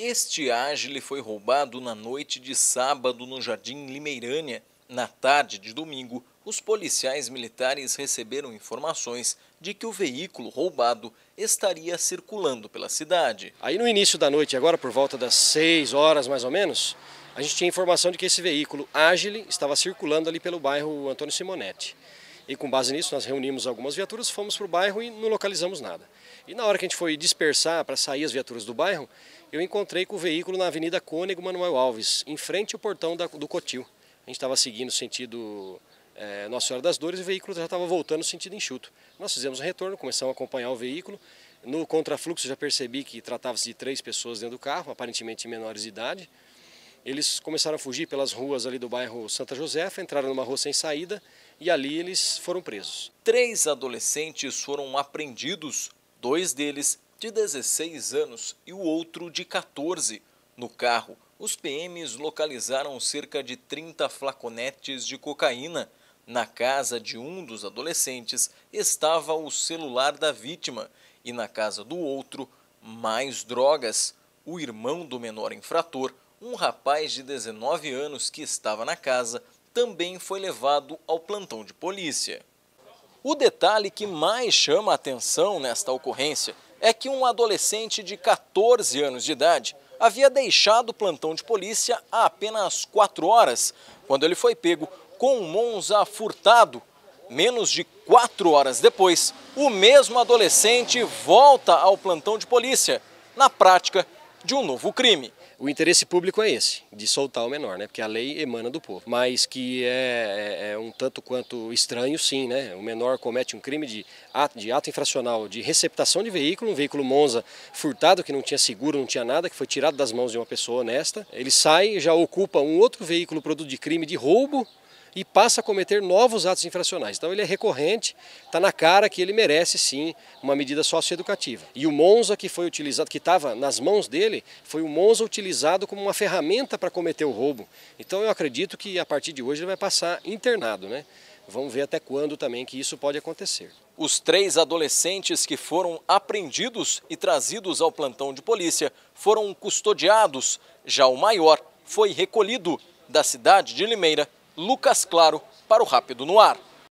Este ágil foi roubado na noite de sábado no Jardim Limeirânia. Na tarde de domingo, os policiais militares receberam informações de que o veículo roubado estaria circulando pela cidade. Aí no início da noite, agora por volta das 6 horas mais ou menos, a gente tinha informação de que esse veículo ágil estava circulando ali pelo bairro Antônio Simonetti. E com base nisso, nós reunimos algumas viaturas, fomos para o bairro e não localizamos nada. E na hora que a gente foi dispersar para sair as viaturas do bairro, eu encontrei com o veículo na Avenida Cônego Manuel Alves, em frente ao portão da, do Cotil. A gente estava seguindo o sentido é, Nossa Senhora das Dores e o veículo já estava voltando sentido enxuto. Nós fizemos o um retorno, começamos a acompanhar o veículo. No contrafluxo já percebi que tratava-se de três pessoas dentro do carro, aparentemente menores de idade. Eles começaram a fugir pelas ruas ali do bairro Santa Josefa, entraram numa rua sem saída e ali eles foram presos. Três adolescentes foram apreendidos, dois deles de 16 anos e o outro de 14. No carro, os PMs localizaram cerca de 30 flaconetes de cocaína. Na casa de um dos adolescentes estava o celular da vítima e na casa do outro, mais drogas. O irmão do menor infrator um rapaz de 19 anos que estava na casa também foi levado ao plantão de polícia. O detalhe que mais chama a atenção nesta ocorrência é que um adolescente de 14 anos de idade havia deixado o plantão de polícia há apenas 4 horas, quando ele foi pego com um Monza furtado. Menos de 4 horas depois, o mesmo adolescente volta ao plantão de polícia. Na prática, de um novo crime. O interesse público é esse, de soltar o menor, né? Porque a lei emana do povo. Mas que é, é, é um tanto quanto estranho, sim, né? O menor comete um crime de ato, de ato infracional, de receptação de veículo, um veículo Monza furtado, que não tinha seguro, não tinha nada, que foi tirado das mãos de uma pessoa honesta. Ele sai, já ocupa um outro veículo produto de crime de roubo, e passa a cometer novos atos infracionais. Então ele é recorrente, está na cara que ele merece sim uma medida socioeducativa. E o Monza que foi utilizado, que estava nas mãos dele, foi o Monza utilizado como uma ferramenta para cometer o roubo. Então eu acredito que a partir de hoje ele vai passar internado, né? Vamos ver até quando também que isso pode acontecer. Os três adolescentes que foram apreendidos e trazidos ao plantão de polícia foram custodiados. Já o maior foi recolhido da cidade de Limeira Lucas Claro para o Rápido no Ar.